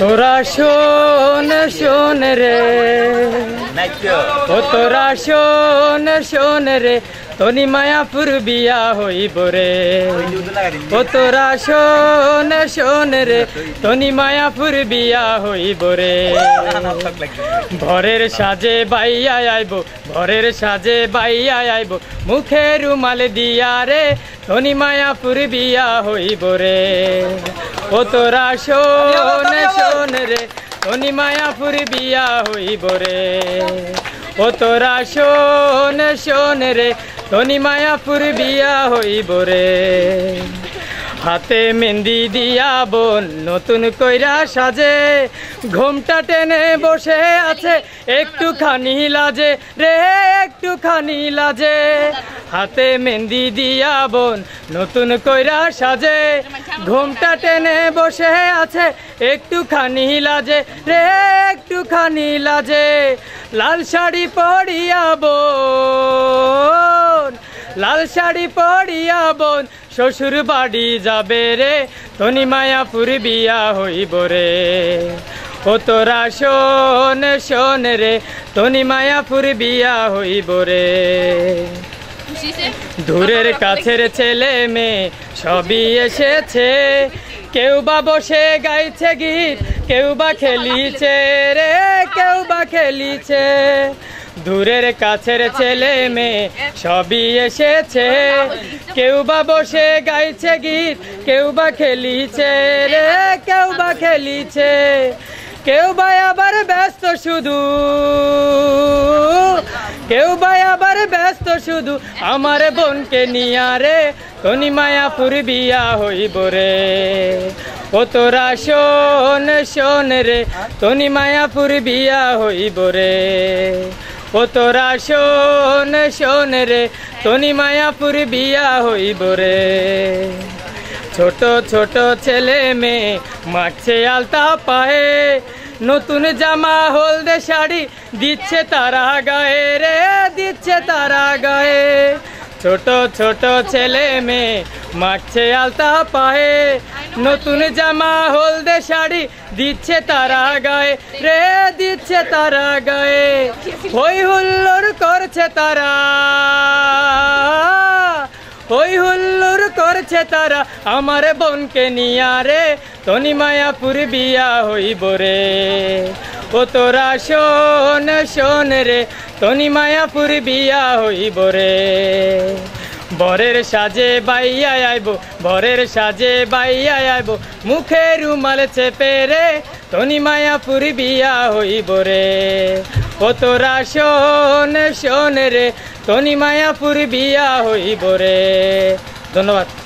তোরা শোন শোন রে ও তোরা শোন শোন রে তনি মায়াপুর বিয়া হইব রে ও তোরা শোন শোন রে তনি মায়াপুর বিয়া হইব রে ভরের সাজে বাইয়া আইব ভরের সাজে বাইয়া আইব মুখে রুমাল দিয়া রে তনি মায়াপুর বিয়া হইব রে ও তোরা শোন শোন রে তনি মায়াপুর বিয়া হইব রে ও তোরা শোন শোন রে ধনী মায়াপুর বিয়া হইব রে হাতে মেহেন্দি দিয়া বোন নতুন কইরা সাজে ঘোমটা টেনে বসে আছে একটু খানি লাজে রে একটু খানি লাজে হাতে মেহেন্দি দিয়া বোন নতুন কইরা সাজে ঘোমটা টেনে বসে আছে একটু খানি লাজে রে একটু খানি লাজে লাল শাড়ি পরিয়াব বোন লাল শাড়ি পরিয়া বোন শ্বশুর বাড়ি যাবে রে তনি মায়া বিয়া হইব রে ও তোরা শোন শোন রে তনি মায়া বিয়া হইব রে দূরের কাছের ছেলে মেয়ে সবই এসেছে কেউ বা বসে গাইছে গীত কেউ বা খেলিছে রে কেউ বা খেলিছে দূরের কাছের ছেলে মেয়ে সবই এসেছে কেউ বা বসে গাইছে গীত কেউ বা খেলিছে রে কেউ বা খেলিছে কেউ বা আবার ব্যস্ত শুধু কেউ বা আবার ব্যস্ত শুধু আমার বোনকে নিয়া রে তনি মায়াপুর বিয়া হইব রে ও তোরা শোন শোন রে তনি মায়াপুর বিয়া হইব রে ও তোরা শোন শোন রে তনি মায়াপুর বিয়া হইব রে ছোট ছোট ছেলে মেয়ে মাঠছে আলতা পায়ে নতুন জামা হলদে শাড়ি দিচ্ছে তারা গায়ে রে দিচ্ছে তারা গায়ে ছোট ছোট ছেলে মেয়ে মারছে আলতা পায়ে নতুন জামা হলদে শাড়ি দিচ্ছে তারা গায়ে রে দিচ্ছে তারা গায়ে হই হুল্লোর করছে তারা হই হুল্লোর করছে তারা আমার বোনকে নিয়া রে তনি মায়াপুর বিয়া হইব রে ও তোরা শোন শোন রে তনি মায়াপুর বিয়া হইব রে বরের সাজে বাইয়া আইব বরের সাজে বাইয়া আইব মুখে রুমাল চেপে রে তনি মায়াপুর বিয়া হইব রে ও তোরা শোন শোন রে তনি মায়াপুর বিয়া হইব রে ধন্যবাদ